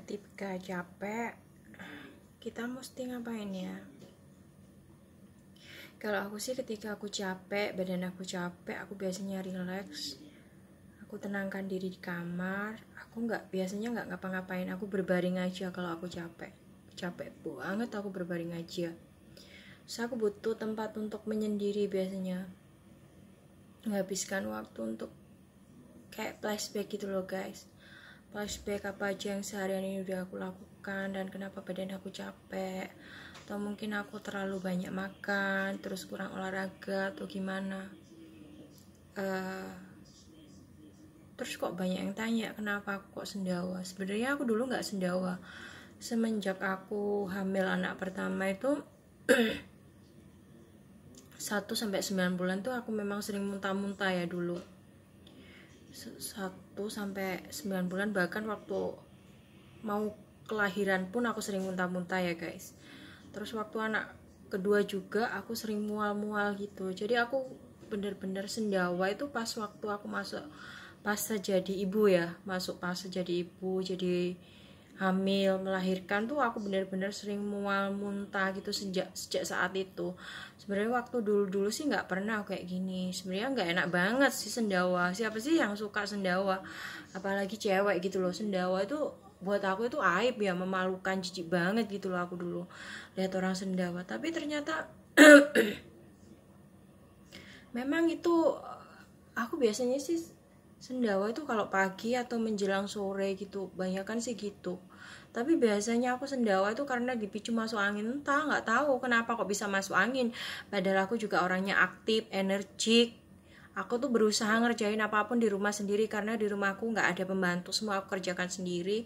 ketika capek kita mesti ngapain ya kalau aku sih ketika aku capek badan aku capek aku biasanya relax aku tenangkan diri di kamar aku nggak biasanya nggak ngapa-ngapain aku berbaring aja kalau aku capek capek banget aku berbaring aja so aku butuh tempat untuk menyendiri biasanya menghabiskan waktu untuk kayak flashback gitu loh guys flashback apa aja yang seharian ini udah aku lakukan dan kenapa badan aku capek atau mungkin aku terlalu banyak makan terus kurang olahraga atau gimana uh, terus kok banyak yang tanya kenapa aku kok sendawa sebenarnya aku dulu nggak sendawa semenjak aku hamil anak pertama itu 1 sampai 9 bulan tuh aku memang sering muntah-muntah ya dulu satu sampai sembilan bulan bahkan waktu mau kelahiran pun aku sering muntah-muntah ya guys terus waktu anak kedua juga aku sering mual-mual gitu jadi aku bener-bener sendawa itu pas waktu aku masuk pas jadi ibu ya masuk pas jadi ibu jadi hamil melahirkan tuh aku bener-bener sering mual muntah gitu sejak sejak saat itu sebenarnya waktu dulu-dulu sih nggak pernah kayak gini sebenarnya nggak enak banget sih sendawa siapa sih yang suka sendawa apalagi cewek gitu loh sendawa itu buat aku itu aib ya memalukan jijik banget gitu loh aku dulu lihat orang sendawa tapi ternyata memang itu aku biasanya sih sendawa itu kalau pagi atau menjelang sore gitu banyak kan sih gitu tapi biasanya aku sendawa itu karena dipicu masuk angin entah nggak tahu kenapa kok bisa masuk angin padahal aku juga orangnya aktif energik aku tuh berusaha ngerjain apapun di rumah sendiri karena di rumahku nggak ada pembantu semua aku kerjakan sendiri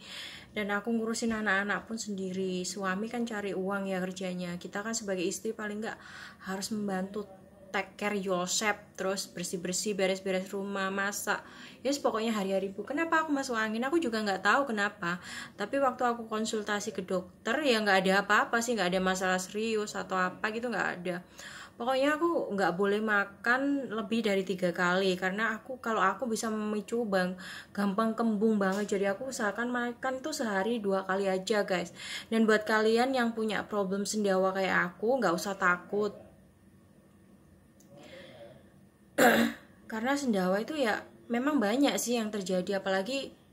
dan aku ngurusin anak-anak pun sendiri suami kan cari uang ya kerjanya kita kan sebagai istri paling nggak harus membantu take care yourself terus bersih-bersih beres-beres rumah masak yes pokoknya hari-hari bu kenapa aku masuk angin aku juga nggak tahu kenapa tapi waktu aku konsultasi ke dokter ya nggak ada apa-apa sih nggak ada masalah serius atau apa gitu nggak ada pokoknya aku nggak boleh makan lebih dari tiga kali karena aku kalau aku bisa memicu bang gampang kembung banget jadi aku usahakan makan tuh sehari dua kali aja guys dan buat kalian yang punya problem sendawa kayak aku nggak usah takut karena sendawa itu ya memang banyak sih yang terjadi apalagi